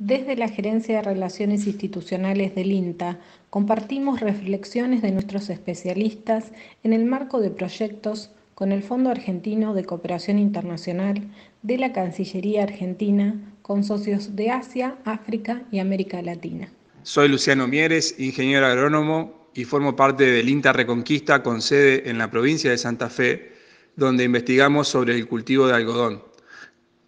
Desde la Gerencia de Relaciones Institucionales del INTA, compartimos reflexiones de nuestros especialistas en el marco de proyectos con el Fondo Argentino de Cooperación Internacional de la Cancillería Argentina con socios de Asia, África y América Latina. Soy Luciano Mieres, ingeniero agrónomo y formo parte del INTA Reconquista con sede en la provincia de Santa Fe, donde investigamos sobre el cultivo de algodón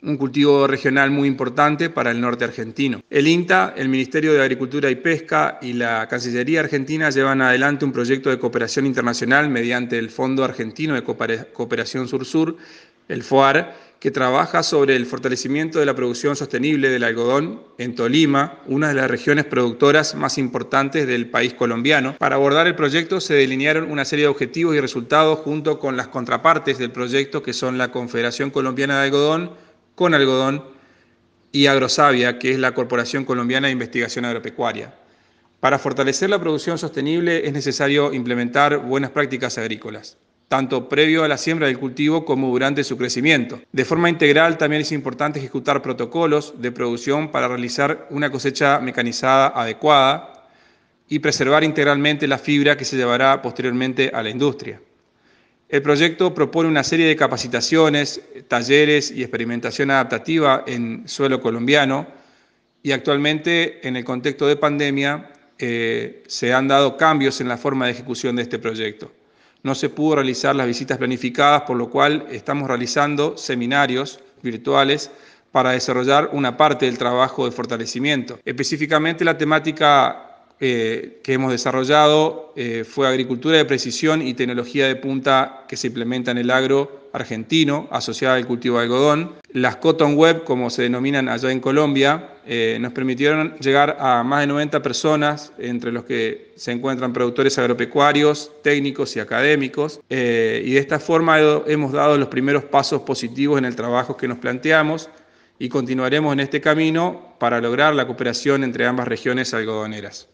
un cultivo regional muy importante para el norte argentino. El INTA, el Ministerio de Agricultura y Pesca y la Cancillería Argentina llevan adelante un proyecto de cooperación internacional mediante el Fondo Argentino de Cooperación Sur-Sur, el FOAR, que trabaja sobre el fortalecimiento de la producción sostenible del algodón en Tolima, una de las regiones productoras más importantes del país colombiano. Para abordar el proyecto se delinearon una serie de objetivos y resultados junto con las contrapartes del proyecto que son la Confederación Colombiana de Algodón, con algodón y Agrosavia, que es la Corporación Colombiana de Investigación Agropecuaria. Para fortalecer la producción sostenible es necesario implementar buenas prácticas agrícolas, tanto previo a la siembra del cultivo como durante su crecimiento. De forma integral también es importante ejecutar protocolos de producción para realizar una cosecha mecanizada adecuada y preservar integralmente la fibra que se llevará posteriormente a la industria. El proyecto propone una serie de capacitaciones, talleres y experimentación adaptativa en suelo colombiano y actualmente en el contexto de pandemia eh, se han dado cambios en la forma de ejecución de este proyecto. No se pudo realizar las visitas planificadas, por lo cual estamos realizando seminarios virtuales para desarrollar una parte del trabajo de fortalecimiento. Específicamente la temática eh, que hemos desarrollado eh, fue agricultura de precisión y tecnología de punta que se implementa en el agro argentino, asociada al cultivo de algodón. Las Cotton Web, como se denominan allá en Colombia, eh, nos permitieron llegar a más de 90 personas, entre los que se encuentran productores agropecuarios, técnicos y académicos, y de esta forma hemos dado los primeros pasos positivos en el trabajo que nos planteamos y continuaremos en este camino para lograr la cooperación entre ambas regiones algodoneras.